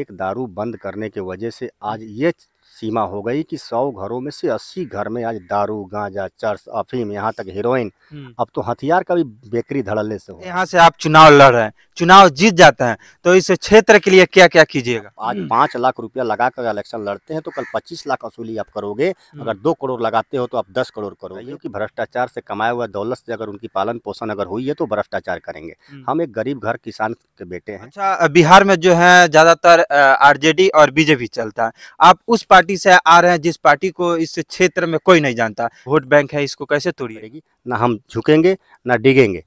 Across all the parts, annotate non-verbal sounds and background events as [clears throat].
एक दारू बंद करने के वजह से आज ये सीमा हो गई कि सौ घरों में से अस्सी घर में आज दारू गांजा चर्च अफीम यहाँ तक हीरोइन हम्म। अब तो हथियार का भी बेकरी धड़ल्ले से हो यहाँ से आप चुनाव लड़ रहे हैं चुनाव जीत जाते हैं तो इस क्षेत्र के लिए क्या क्या कीजिएगा आज पांच लाख रुपया लगा कर इलेक्शन लड़ते हैं तो कल पच्चीस लाख वसूली आप करोगे हम्म। अगर दो करोड़ लगाते हो तो आप दस करोड़ करोगे क्योंकि भ्रष्टाचार से कमाया हुआ दौलत से अगर उनकी पालन पोषण अगर हुई है तो भ्रष्टाचार करेंगे हम्म। हम एक गरीब घर किसान के बेटे हैं अच्छा बिहार में जो है ज्यादातर आर और बीजेपी चलता है आप उस पार्टी से आ रहे हैं जिस पार्टी को इस क्षेत्र में कोई नहीं जानता वोट बैंक है इसको कैसे तोड़िएगी ना हम झुकेंगे ना डिगेंगे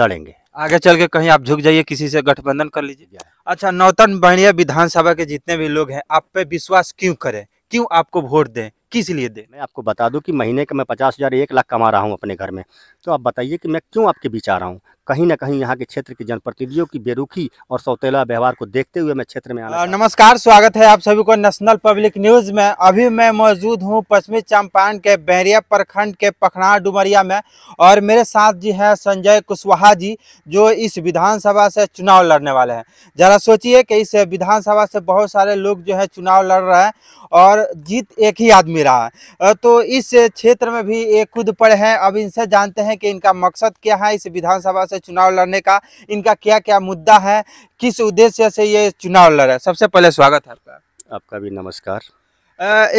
लड़ेंगे आगे चल के कहीं आप झुक जाइए किसी से गठबंधन कर लीजिए अच्छा नौतन बहनिया विधानसभा के जितने भी लोग हैं आप पे विश्वास क्यों करें क्यों आपको वोट दें किस लिए दें मैं आपको बता दूं कि महीने का मैं पचास हज़ार एक लाख कमा रहा हूं अपने घर में तो आप बताइए कि मैं क्यों आपके बीच आ रहा हूं कहीं ना कहीं यहाँ के क्षेत्र के जनप्रतिनिधियों की बेरुखी और सौतेला व्यवहार को देखते हुए मैं क्षेत्र में आना नमस्कार स्वागत है आप सभी को नेशनल पब्लिक न्यूज में अभी मैं मौजूद हूँ पश्चिमी चंपारण के बहरिया प्रखंड के पखना डुमरिया में और मेरे साथ जी है संजय कुशवाहा जी जो इस विधानसभा से चुनाव लड़ने वाले हैं जरा सोचिए कि इस विधानसभा से बहुत सारे लोग जो है चुनाव लड़ रहे हैं और जीत एक ही आदमी रहा है तो इस क्षेत्र में भी एक खुद पड़े हैं अब इनसे जानते हैं कि इनका मकसद क्या है इस विधानसभा से चुनाव लड़ने का इनका क्या क्या मुद्दा है किस उद्देश्य से ये चुनाव लड़ रहे हैं सबसे पहले स्वागत है आपका आपका भी नमस्कार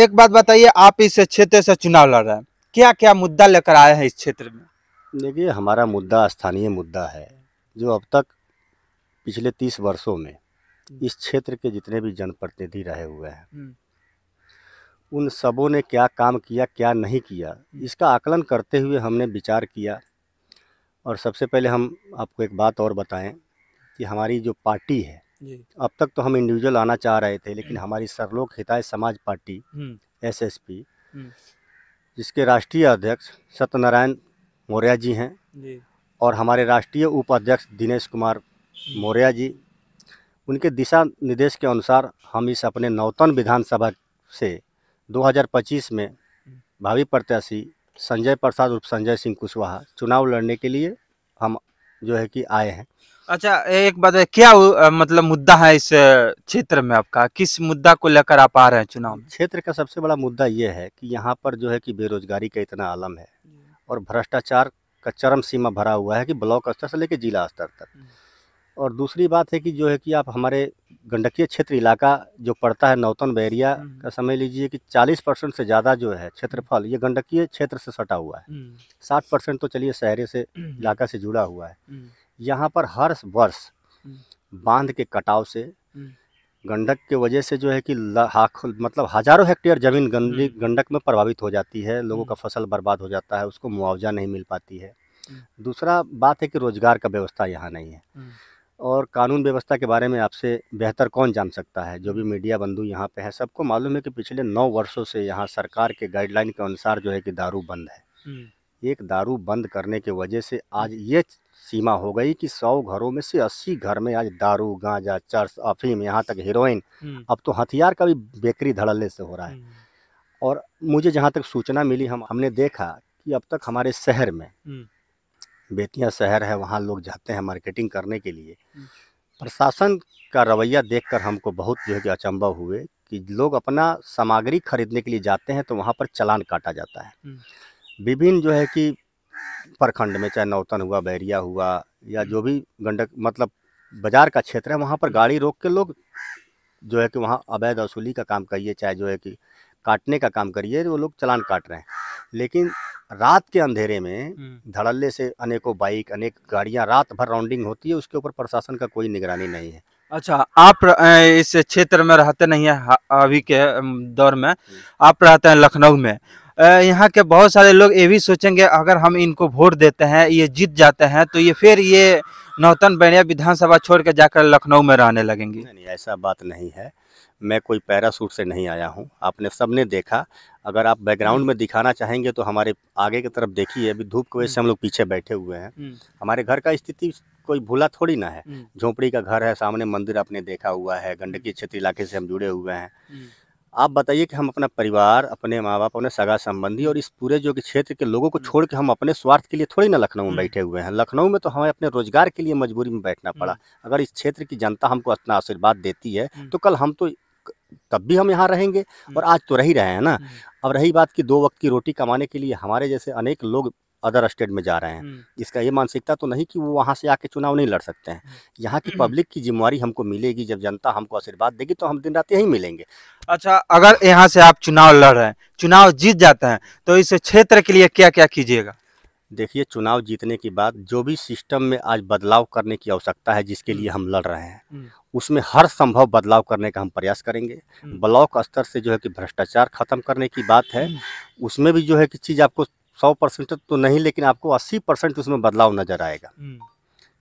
एक बात बताइए आप इस क्षेत्र से चुनाव लड़ रहे हैं क्या क्या मुद्दा लेकर आए हैं इस क्षेत्र में देखिए हमारा मुद्दा स्थानीय मुद्दा है जो अब तक पिछले तीस वर्षों में हम्म। इस क्षेत्र के जितने भी जनप्रतिनिधि रहे हुए हैं हम्म। उन सबों ने क्या काम किया क्या नहीं किया हम्म। इसका आकलन करते हुए हमने विचार किया और सबसे पहले हम आपको एक बात और बताएं कि हमारी जो पार्टी है अब तक तो हम इंडिविजुअल आना चाह रहे थे लेकिन हम्म। हमारी सरलोक हिताय समाज पार्टी एस एस पी जिसके राष्ट्रीय अध्यक्ष सत्यनारायण मौर्या जी हैं और हमारे राष्ट्रीय उपाध्यक्ष दिनेश कुमार हम्म। मौर्या जी उनके दिशा निर्देश के अनुसार हम इस अपने नौतन विधानसभा से 2025 में हम्म। भावी प्रत्याशी संजय प्रसाद उर्फ संजय सिंह कुशवाहा चुनाव लड़ने के लिए हम जो है कि आए हैं अच्छा एक बात है क्या मतलब मुद्दा है इस क्षेत्र में आपका किस मुद्दा को लेकर आप आ रहे हैं चुनाव क्षेत्र का सबसे बड़ा मुद्दा ये है कि यहाँ पर जो है कि बेरोजगारी का इतना आलम है और भ्रष्टाचार का चरम सीमा भरा हुआ है कि ब्लॉक स्तर से लेकर जिला स्तर तक हम्म। और दूसरी बात है कि जो है कि आप हमारे गंडकीय क्षेत्र इलाका जो पड़ता है नौतन बैरिया हम्म। का समझ लीजिए कि 40 परसेंट से ज़्यादा जो है क्षेत्रफल ये गंडकीय क्षेत्र से सटा हुआ है 60 हम्म। परसेंट तो चलिए शहरे से हम्म। इलाका से जुड़ा हुआ है यहाँ पर हर वर्ष बांध के कटाव से गंडक के वजह से जो है कि लाख मतलब हजारों हेक्टेयर ज़मीन गंदी गंडक में प्रभावित हो जाती है लोगों का फसल बर्बाद हो जाता है उसको मुआवजा नहीं मिल पाती है दूसरा बात है कि रोज़गार का व्यवस्था यहाँ नहीं है और कानून व्यवस्था के बारे में आपसे बेहतर कौन जान सकता है जो भी मीडिया बंधु यहाँ पे है सबको मालूम है कि पिछले नौ वर्षों से यहाँ सरकार के गाइडलाइन के अनुसार जो है कि दारू बंद है हम्म। एक दारू बंद करने के वजह से आज ये सीमा हो गई कि सौ घरों में से अस्सी घर में आज दारू गांजा चर्स अफीम यहाँ तक हीरोइन हम्म। अब तो हथियार का भी बेकरी धड़ल्ले से हो रहा है हम्म। और मुझे जहाँ तक सूचना मिली हम हमने देखा कि अब तक हमारे शहर में बेतिया शहर है वहाँ लोग जाते हैं मार्केटिंग करने के लिए हम्म। प्रशासन का रवैया देखकर हमको बहुत जो है कि अचंभव हुए कि लोग अपना सामग्री खरीदने के लिए जाते हैं तो वहाँ पर चलान काटा जाता है हम्म। विभिन्न जो है कि प्रखंड में चाहे नौतन हुआ बैरिया हुआ या जो हम्म। भी गंडक मतलब बाजार का क्षेत्र है वहाँ पर गाड़ी रोक के लोग जो है कि वहाँ अवैध वसूली का काम करिए चाहे जो है कि काटने का काम करिए वो लोग चलान काट रहे हैं लेकिन रात के अंधेरे में हम्म। धड़ल्ले से अनेकों बाइक अनेक गाड़ियां रात भर राउंडिंग होती है उसके ऊपर प्रशासन का कोई निगरानी नहीं है अच्छा आप इस क्षेत्र में रहते नहीं है अभी के दौर में हम्म। आप रहते हैं लखनऊ में यहाँ के बहुत सारे लोग ये भी सोचेंगे अगर हम इनको वोट देते हैं ये जीत जाते हैं तो ये फिर ये नौतन बैनिया विधानसभा छोड़ के जाकर लखनऊ में रहने लगेंगी नहीं ऐसा बात नहीं है मैं कोई पैरासूट से नहीं आया हूँ आपने सबने देखा अगर आप बैकग्राउंड में दिखाना चाहेंगे तो हमारे आगे की तरफ देखिए अभी धूप की वजह से हम लोग पीछे बैठे हुए हैं हम्म। हमारे घर का स्थिति कोई भूला थोड़ी ना है हम्म। झोपड़ी का घर है सामने मंदिर आपने देखा हुआ है गंडकी क्षेत्र इलाके से हम जुड़े हुए हैं हम्म। आप बताइए कि हम अपना परिवार अपने माँ बाप अपने सगा संबंधी और इस पूरे जो कि क्षेत्र के लोगों को छोड़ के हम अपने स्वार्थ के लिए थोड़ी ना लखनऊ में बैठे हुए हैं लखनऊ में तो हमें अपने रोजगार के लिए मजबूरी में बैठना पड़ा अगर इस क्षेत्र की जनता हमको अपना आशीर्वाद देती है तो कल हम तो तब भी हम यहाँ रहेंगे और आज तो रह ही रहे हैं ना अब रही बात कि दो वक्त की रोटी कमाने के लिए हमारे जैसे अनेक लोग अदर स्टेट में जा रहे हैं हम्म। इसका ये मानसिकता तो नहीं कि वो वहाँ से आके चुनाव नहीं लड़ सकते हैं हम्म। यहाँ की पब्लिक [clears throat] की जिम्मेवारी हमको मिलेगी जब जनता हमको आशीर्वाद देगी तो हम दिन रात यही मिलेंगे अच्छा अगर यहाँ से आप चुनाव लड़ रहे हैं चुनाव जीत जाते हैं तो इस क्षेत्र के लिए क्या क्या कीजिएगा देखिए चुनाव जीतने के बाद जो भी सिस्टम में आज बदलाव करने की आवश्यकता है जिसके लिए हम्म। हम लड़ रहे हैं उसमें हर संभव बदलाव करने का हम प्रयास करेंगे ब्लॉक स्तर से जो है कि भ्रष्टाचार खत्म करने की बात है उसमें भी जो है कि चीज़ आपको सौ परसेंट तो नहीं लेकिन आपको अस्सी परसेंट उसमें बदलाव नज़र आएगा हम्म।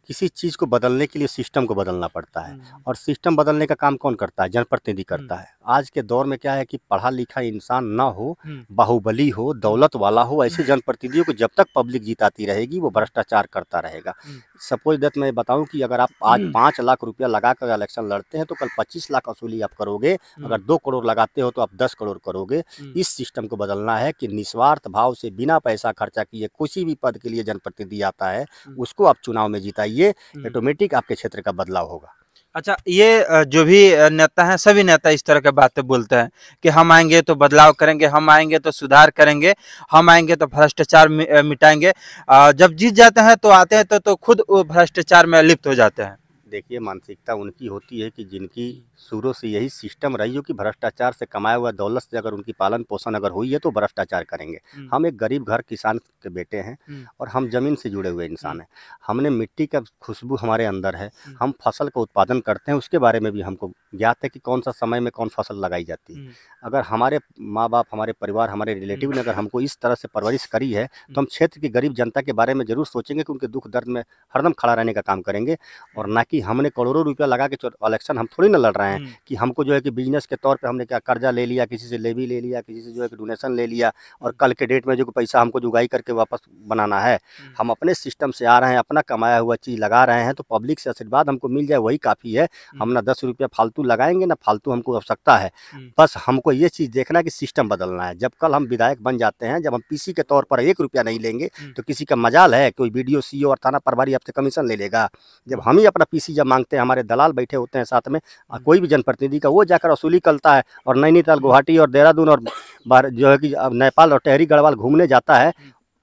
किसी चीज़ को बदलने के लिए सिस्टम को बदलना पड़ता है हम्म। और सिस्टम बदलने का काम कौन करता है जनप्रतिनिधि हम्म। करता है आज के दौर में क्या है कि पढ़ा लिखा इंसान ना हो हम्म। बाहुबली हो दौलत वाला हो ऐसे जनप्रतिनिधियों को जब तक पब्लिक जिताती रहेगी वो भ्रष्टाचार करता रहेगा हम्म। सपोज दैट मैं बताऊं कि अगर आप आज हम्म। पाँच लाख रुपया लगाकर इलेक्शन लड़ते हैं तो कल पच्चीस लाख वसूली आप करोगे अगर दो करोड़ लगाते हो तो आप दस करोड़ करोगे इस सिस्टम को बदलना है कि निस्वार्थ भाव से बिना पैसा खर्चा किए किसी भी पद के लिए जनप्रतिनिधि आता है उसको आप चुनाव में जिताइए ऑटोमेटिक आपके क्षेत्र का बदलाव होगा अच्छा ये जो भी नेता हैं सभी नेता इस तरह के बातें बोलते हैं कि हम आएंगे तो बदलाव करेंगे हम आएंगे तो सुधार करेंगे हम आएंगे तो भ्रष्टाचार मिटाएंगे जब जीत जाते हैं तो आते हैं तो, तो खुद भ्रष्टाचार में लिप्त हो जाते हैं देखिए मानसिकता उनकी होती है कि जिनकी शुरू से यही सिस्टम रही हो कि भ्रष्टाचार से कमाया हुआ दौलत से अगर उनकी पालन पोषण अगर हुई है तो भ्रष्टाचार करेंगे हम्म। हम एक गरीब घर किसान के बेटे हैं हम्म। और हम ज़मीन से जुड़े हुए इंसान हम्म। हैं हमने मिट्टी का खुशबू हमारे अंदर है हम फसल का उत्पादन करते हैं उसके बारे में भी हमको ज्ञात है कि कौन सा समय में कौन फसल लगाई जाती है हम्म। अगर हमारे माँ बाप हमारे परिवार हमारे रिलेटिव ने अगर हमको इस तरह से परवरिश करी है तो हम हम्म। क्षेत्र की गरीब जनता के बारे में ज़रूर सोचेंगे कि उनके दुख दर्द में हरदम खड़ा रहने का काम करेंगे और ना कि हमने करोड़ों रुपया लगा के इलेक्शन हम थोड़ी ना लड़ रहे हैं हम्म। कि हमको जो है कि बिजनेस के तौर पर हमने क्या कर्जा ले लिया किसी से लेवी ले लिया किसी से जो है कि डोनेशन ले लिया और कल के डेट में जो पैसा हमको जुगाई करके वापस बनाना है हम अपने सिस्टम से आ रहे हैं अपना कमाया हुआ चीज़ लगा रहे हैं तो पब्लिक से आशीर्वाद हमको मिल जाए वही काफ़ी है हम ना दस रुपया फालतू फालतू लगाएंगे ना फालतू हमको आवश्यकता है हम्म। बस हमको ये चीज़ देखना है कि सिस्टम बदलना है जब कल हम विधायक बन जाते हैं जब हम पीसी के तौर पर एक रुपया नहीं लेंगे हम्म। तो किसी का मजाल है कोई वीडियो सी और थाना प्रभारी आपसे कमीशन ले लेगा जब हम ही अपना पीसी जब मांगते हैं हमारे दलाल बैठे होते हैं साथ में हम्म। कोई भी जनप्रतिनिधि का वो जाकर वसूली करता है और नैनीताल गुवाहाटी और देहरादून और जो है कि नेपाल और टहरी गढ़वाल घूमने जाता है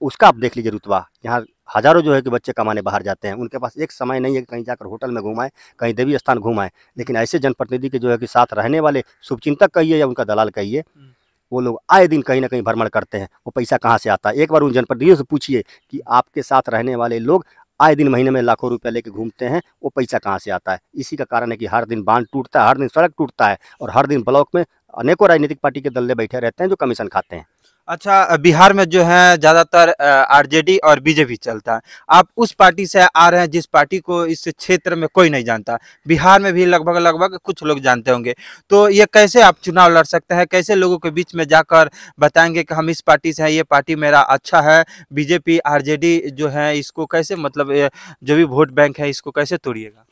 उसका आप देख लीजिए रुतबा यहाँ हज़ारों जो है कि बच्चे कमाने बाहर जाते हैं उनके पास एक समय नहीं है कि कहीं जाकर होटल में घूमाएं कहीं देवी स्थान घूमाएं लेकिन ऐसे जनप्रतिनिधि के जो है कि साथ रहने वाले शुभचिंतक कहिए या उनका दलाल कहिए हम्म। वो लोग आए दिन कहीं ना कहीं भ्रमण करते हैं वो पैसा कहाँ से आता है एक बार उन जनप्रतिनिधियों से पूछिए कि आपके साथ रहने वाले लोग आए दिन महीने में लाखों रुपया लेके घूमते हैं वो पैसा कहाँ से आता है इसी का कारण है कि हर दिन बांध टूटता है हर दिन सड़क टूटता है और हर दिन ब्लॉक में अनेकों राजनीतिक पार्टी के दल्ले बैठे रहते हैं जो कमीशन खाते हैं अच्छा बिहार में जो है ज़्यादातर आरजेडी और बीजेपी चलता है आप उस पार्टी से आ रहे हैं जिस पार्टी को इस क्षेत्र में कोई नहीं जानता बिहार में भी लगभग लगभग कुछ लोग जानते होंगे तो ये कैसे आप चुनाव लड़ सकते हैं कैसे लोगों के बीच में जाकर बताएंगे कि हम इस पार्टी से हैं ये पार्टी मेरा अच्छा है बीजेपी आर जो है इसको कैसे मतलब जो भी वोट बैंक है इसको कैसे तोड़िएगा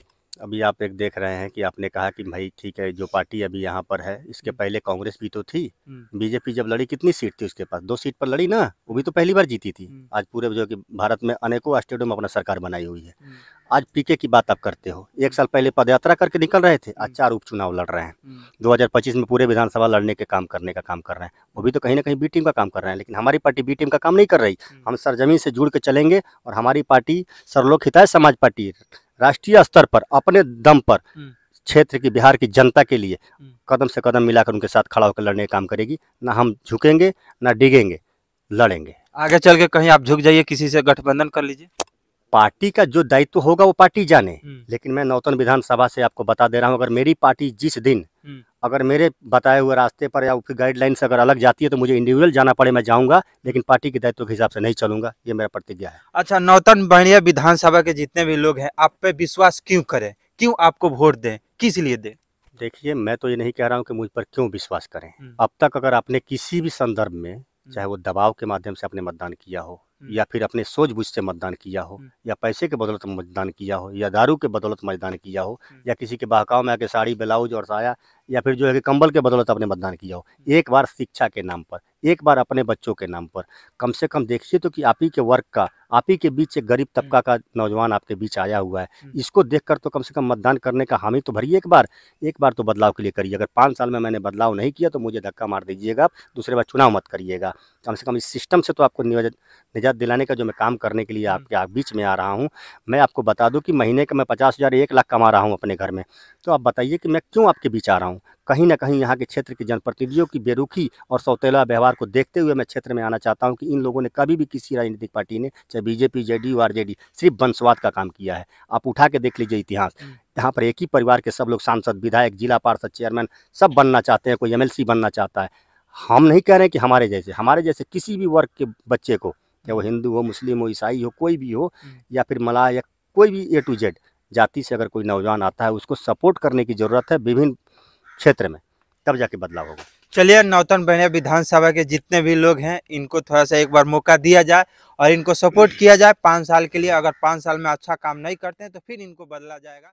अभी आप एक देख रहे हैं कि आपने कहा कि भाई ठीक है जो पार्टी अभी यहाँ पर है इसके हम्म। पहले कांग्रेस भी तो थी हम्म। बीजेपी जब लड़ी कितनी सीट थी उसके पास दो सीट पर लड़ी ना वो भी तो पहली बार जीती थी हम्म। आज पूरे जो कि भारत में अनेकों स्टेटों में अपना सरकार बनाई हुई है आज पीके की बात आप करते हो एक साल पहले पदयात्रा करके निकल रहे थे आज चार उपचुनाव लड़ रहे हैं दो में पूरे विधानसभा लड़ने के काम करने का काम कर रहे हैं वो भी तो कहीं ना कहीं बी टीम का काम कर रहे हैं लेकिन हमारी पार्टी बी टीम का काम नहीं कर रही हम सरजमीन से जुड़ के चलेंगे और हमारी पार्टी सरलोक हिताय समाज पार्टी राष्ट्रीय स्तर पर अपने दम पर हम्म। क्षेत्र की बिहार की जनता के लिए हम्म। कदम से कदम मिलाकर उनके साथ खड़ा होकर लड़ने का काम करेगी ना हम झुकेंगे ना डिगेंगे लड़ेंगे आगे चल के कहीं आप झुक जाइए किसी से गठबंधन कर लीजिए पार्टी का जो दायित्व होगा वो पार्टी जाने हम्म। लेकिन मैं नौतन विधानसभा से आपको बता दे रहा हूँ अगर मेरी पार्टी जिस दिन अगर मेरे बताए हुए रास्ते पर या उसकी गाइडलाइन से अगर अलग जाती है तो मुझे इंडिविजुअल जाना पड़े मैं जाऊँगा लेकिन पार्टी के दायित्व के हिसाब से नहीं चलूंगा ये मेरा प्रतिज्ञा है अच्छा नौतन बढ़िया विधानसभा के जितने भी लोग हैं आप पे विश्वास क्यों करें क्यों आपको वोट दें किस लिए दें देखिए मैं तो ये नहीं कह रहा हूँ कि मुझ पर क्यों विश्वास करें हम्म। अब तक अगर आपने किसी भी संदर्भ में हम्म। चाहे वो दबाव के माध्यम से आपने मतदान किया हो हम्म। या फिर अपने सोच बुझ से मतदान किया हो या पैसे के बदौलत मतदान किया हो या दारू के बदौलत मतदान किया हो या किसी के बहकाव में आके साड़ी ब्लाउज और साया या फिर जो है कि कंबल के बदौलत आपने मतदान किया हो एक बार शिक्षा के नाम पर एक बार अपने बच्चों के नाम पर कम से कम देखिए तो कि आप ही के वर्ग का आप ही के बीच एक गरीब हम्म। तबका का नौजवान आपके बीच आया हुआ है हम्म। इसको देखकर तो कम से कम मतदान करने का हामी तो भरिए एक बार एक बार तो बदलाव के लिए करिए अगर पाँच साल में मैंने बदलाव नहीं किया तो मुझे धक्का मार दीजिएगा आप दूसरे बार चुनाव मत करिएगा कम से कम इस सिस्टम से तो आपको निजात दिलाने का जो मैं काम करने के लिए हम्म। आपके बीच में आ रहा हूँ मैं आपको बता दूँ कि महीने का मैं पचास हज़ार एक लाख कमा रहा हूँ अपने घर में तो आप बताइए कि मैं क्यों आपके बीच आ रहा हूँ हूँ कहीं ना कहीं यहाँ के क्षेत्र के जनप्रतिनिधियों की बेरुखी और सौतेला व्यवहार को देखते हुए मैं क्षेत्र में आना चाहता हूँ कि इन लोगों ने कभी भी किसी राजनीतिक पार्टी ने चाहे बीजेपी जे डी सिर्फ बंसवाद का काम किया है आप उठा के देख लीजिए इतिहास हम्म। यहाँ पर एक ही परिवार के सब लोग सांसद विधायक जिला पार्षद चेयरमैन सब बनना चाहते हैं कोई एम बनना चाहता है हम नहीं कह रहे हैं कि हमारे जैसे हमारे जैसे किसी भी वर्ग के बच्चे को चाहे वो हिंदू हो मुस्लिम हो ईसाई हो कोई भी हो हम्म। या फिर मलाह या कोई भी ए टू जेड जाति से अगर कोई नौजवान आता है उसको सपोर्ट करने की ज़रूरत है विभिन्न क्षेत्र में तब जाके बदलाव होगा चलिए नौतन बहनिया विधानसभा के जितने भी लोग हैं इनको थोड़ा सा एक बार मौका दिया जाए और इनको सपोर्ट किया जाए पाँच साल के लिए अगर पाँच साल में अच्छा काम नहीं करते हैं तो फिर इनको बदला जाएगा